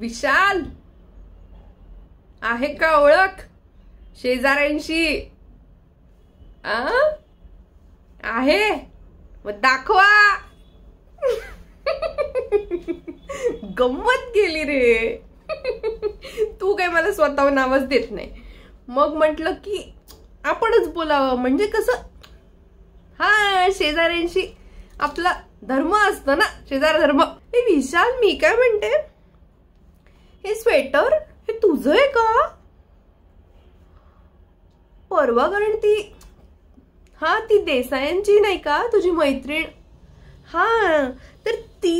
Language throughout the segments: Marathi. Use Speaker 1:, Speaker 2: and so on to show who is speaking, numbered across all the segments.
Speaker 1: विशाल आहे का ओळख शेजाऱ्यांशी आहे मग दाखवा गंमत केली रे तू काय मला स्वतः नावच देत नाही मग म्हंटल की आपणच बोलावं म्हणजे कसं हा शेजाऱ्यांशी आपला धर्म असतो ना शेजार धर्म विशाल मी काय म्हणते हे स्वेटर हे तुझं आहे का परवा कारण ती हा ती देसायांची नाही का तुझी मैत्रीण हा तर ती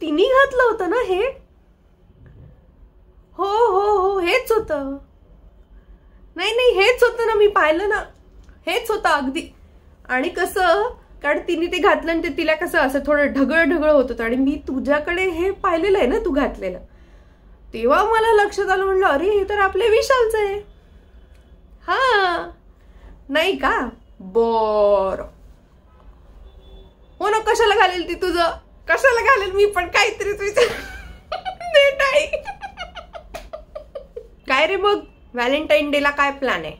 Speaker 1: तिने घातलं होतं ना हे हो हो हो हेच होतं नाही नाही हेच होतं ना मी पाहिलं ना हेच होतं अगदी आणि कसं कारण तिने ते घातलं आणि ते तिला कसं असं थोडं ढगळ ढगळ होत होतं आणि मी तुझ्याकडे हे पाहिलेलं आहे ना तू घातलेलं तेव्हा मला लक्षात आलं म्हणलं अरे हे तर आपले विशालच आहे हा नाही का बर हो ना कशाला घालेल ती तुझ कशाला घालेल मी पण काहीतरी तुझ काय रे मग व्हॅलेंटाईन डे ला काय प्लॅन आहे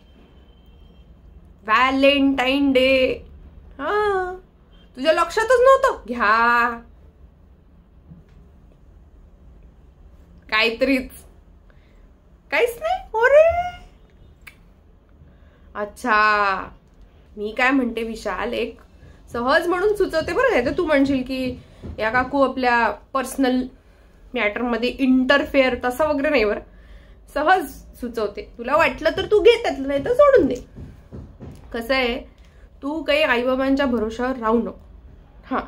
Speaker 1: व्हॅलेंटाईन डे हा तुझ्या लक्षातच नव्हतं घ्या काहीतरीच काहीच नाही अरे अच्छा मी काय म्हणते विशाल एक सहज म्हणून सुचवते बरं नाही तर तू म्हणशील की या काकू आपल्या पर्सनल मॅटरमध्ये इंटरफेअर तसं वगैरे नाही बरं सहज सुचवते तुला वाटलं तर तू घेतात नाही तर सोडून दे कसं आहे तू काही आईबाबांच्या भरोशावर राहू नको हां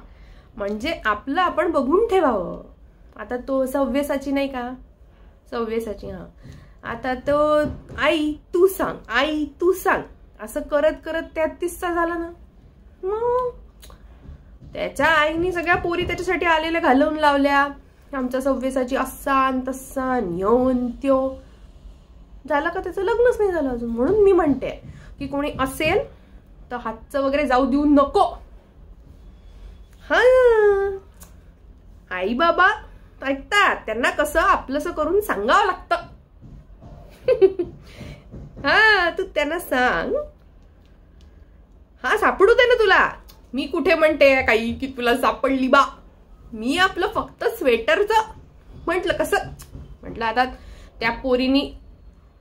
Speaker 1: म्हणजे आपलं आपण बघून ठेवावं आता तो सव्यसाची नाही का सव्वेसाची हां आता तो आई तू सांग आई तू सांग असं करत करत तेहतीसचा झाला ना त्याच्या आईने सगळ्या पोरी त्याच्यासाठी आलेल्या घालवून लावल्या आमच्या सव्यसाची अस्सान तस्सान येऊन त्यो झालं का त्याचं लग्नच नाही झालं अजून म्हणून मी म्हणते की कोणी असेल तर हातचं वगैरे जाऊ देऊ नको हा आई बाबा ऐकता त्यांना कसं आपलंस करून सांगावं लागतं हा तू त्यांना सांग हा सापडू दे ना तुला मी कुठे म्हणते काही की तुला सापडली बा मी आपलं फक्त स्वेटरचं म्हटलं कसं म्हटलं आता त्या पोरीनी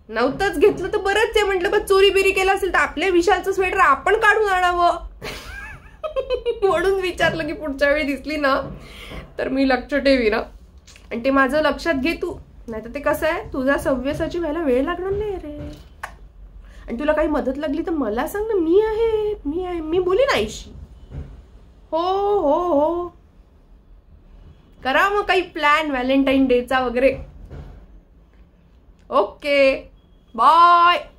Speaker 1: नव्हतंच घेतलं तर बरंच आहे म्हटलं बघ चोरी बिरी केलं असेल तर आपल्या विशालचं स्वेटर आपण काढून आणावं म्हणून विचारलं की पुढच्या वेळी दिसली ना तर मी लक्ष ठेवी ना आणि ते माझं लक्षात घे तू नाही तर ते कसं आहे तुझा सव्यसाची व्हायला वेळ लागणार नाही रे आणि तुला काही मदत लागली तर मला सांग ना मी आहे मी आहे मी बोली ना हो हो हो करा मग काही प्लॅन व्हॅलेंटाईन डेचा वगैरे ओके बाय